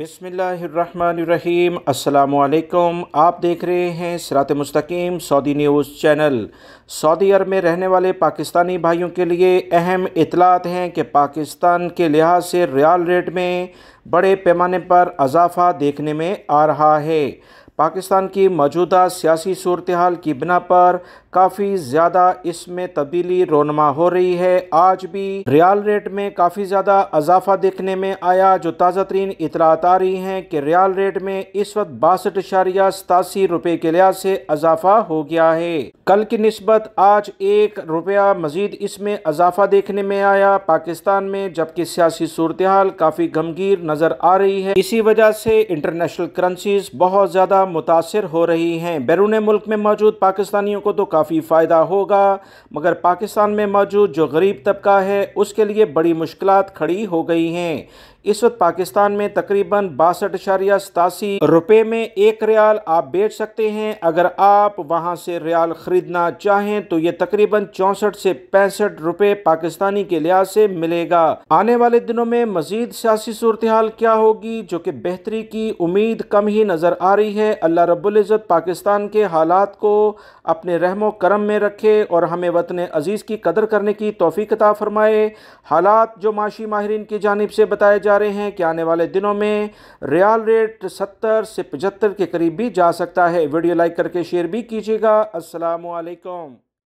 बिसमीम् अल्लाम आप देख रहे हैं सरात Mustakeem Saudi news channel Saudi Arab में रहने वाले पाकिस्तानी भाइयों के लिए अहम इतलात हैं कि पाकिस्तान के लिहाज से रियाल रेट में बड़े पैमाने पर अजाफा देखने में आ रहा है पाकिस्तान की मौजूदा सियासी सूरत हाल की बिना पर काफ़ी ज़्यादा इसमें तब्दीली रोनमा हो रही है आज भी रियाल रेट में काफ़ी ज़्यादा अजाफा देखने में आया जो ताज़ा तरीन इतलात आ रही हैं कि रियाल रेट में इस वक्त बासठ अशारिया सतासी रुपये के लिहाज से अजाफा हो गया है कल की नस्बत आज एक रुपया मजीद इसमें अजाफा देखने में आया पाकिस्तान में जबकि सियासी सूरत हाल काफ़ी गमगीर नज़र आ रही है इसी वजह से इंटरनेशनल करंसीज बहुत ज़्यादा मुतासर हो रही हैं बैरून मुल्क में मौजूद पाकिस्तानियों को तो काफ़ी फ़ायदा होगा मगर पाकिस्तान में मौजूद जो गरीब तबका है उसके लिए बड़ी मुश्किल खड़ी हो गई हैं इस वक्त पाकिस्तान में तकरीबन बासठ अशारिया सतासी रुपये में एक रियाल आप बेच सकते हैं अगर आप वहाँ से रियाल ख़रीदना चाहें तो ये तकरीबन चौंसठ से पैंसठ रुपये पाकिस्तानी के लिहाज से मिलेगा आने वाले दिनों में मजीद सियासी सूरत हाल क्या होगी जो कि बेहतरी की उम्मीद कम ही नज़र आ रही है अल्लाह रब्ज़त पाकिस्तान के हालात को अपने रहमो करम में रखे और हमें वतन अज़ीज़ की कदर करने की तोफीकता फ़रमाए हालात जो माशी माहरीन की जानब से बताए जा रहे हैं कि आने वाले दिनों में रियाल रेट सत्तर से पचहत्तर के करीब भी जा सकता है वीडियो लाइक करके शेयर भी कीजिएगा असलकम